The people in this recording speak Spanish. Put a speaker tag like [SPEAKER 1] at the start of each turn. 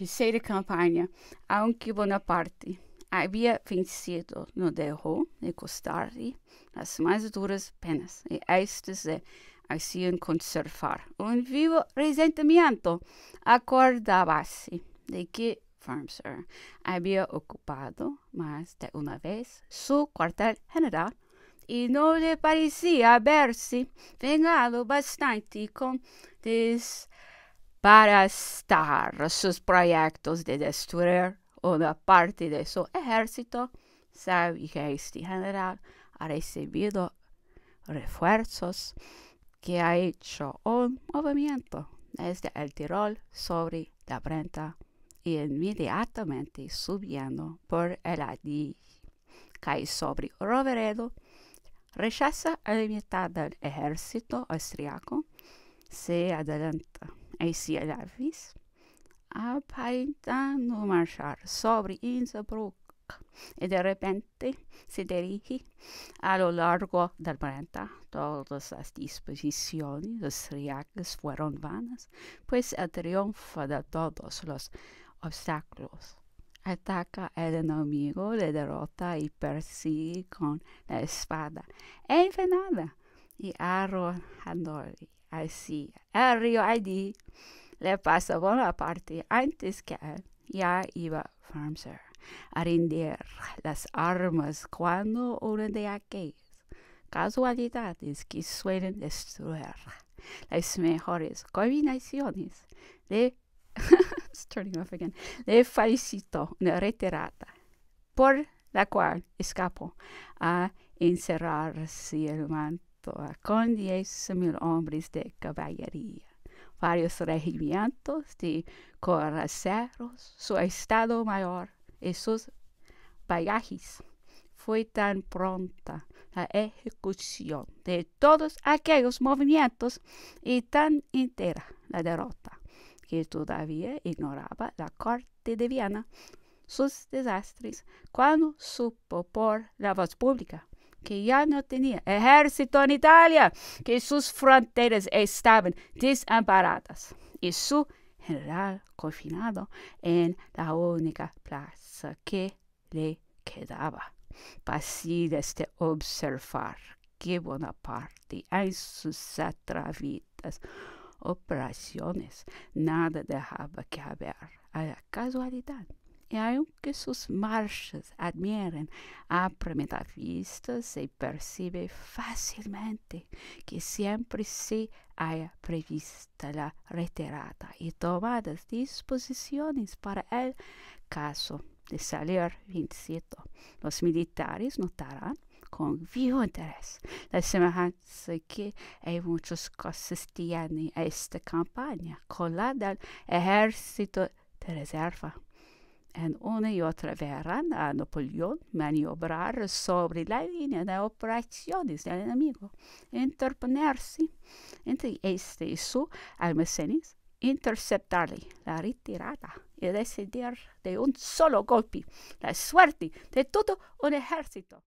[SPEAKER 1] terceira campanha, aunque Bonaparte havia vencido, não deixou de custar-lhe as mais duras penas, e estas se é, haciam conservar. Um vivo ressentimento acordava-se de que Farmser havia ocupado mais de uma vez seu quartel-general e não lhe parecia haver-se vingado bastante com des para estar sus proyectos de destruir una parte de su ejército, sabe que este general ha recibido refuerzos que ha hecho un movimiento desde el Tirol sobre la Brenta y inmediatamente subiendo por el Adi, cae sobre Roveredo, rechaza la mitad del ejército austriaco, se adelanta ACLFIS marchar sobre Innsbruck y de repente se dirige a lo largo del Brenta, Todas las disposiciones austriacas fueron vanas, pues el triunfo de todos los obstáculos ataca el enemigo, le derrota y persigue con la espada venada e y arrojándole así. El río le pasó por la parte antes que Ya iba Farmser a rendir las armas cuando una de aquellas casualidades que suelen destruir las mejores combinaciones de turning off again, le felicito una retirada por la cual escapó a encerrarse el manto con diez mil hombres de caballería, varios regimientos de coraceros, su estado mayor y sus bagajes. Fue tan pronta la ejecución de todos aquellos movimientos y tan entera la derrota que todavía ignoraba la corte de Viena sus desastres cuando supo por la voz pública que ya no tenía ejército en Italia, que sus fronteras estaban desamparadas y su general confinado en la única plaza que le quedaba. Pasí de este observar que Bonaparte en sus vidas operaciones nada dejaba que haber a la casualidad y aunque sus marchas admiren a primera vista, se percibe fácilmente que siempre se haya prevista la retirada y tomadas disposiciones para el caso de salir vencido. Los militares notarán con vivo interés la semejanza que en muchas cosas tiene esta campaña con la del ejército de reserva en una y otra verán a Napoleón maniobrar sobre la línea de operaciones del enemigo, interponerse entre este y su almacenes, interceptarle la retirada y decidir de un solo golpe la suerte de todo un ejército.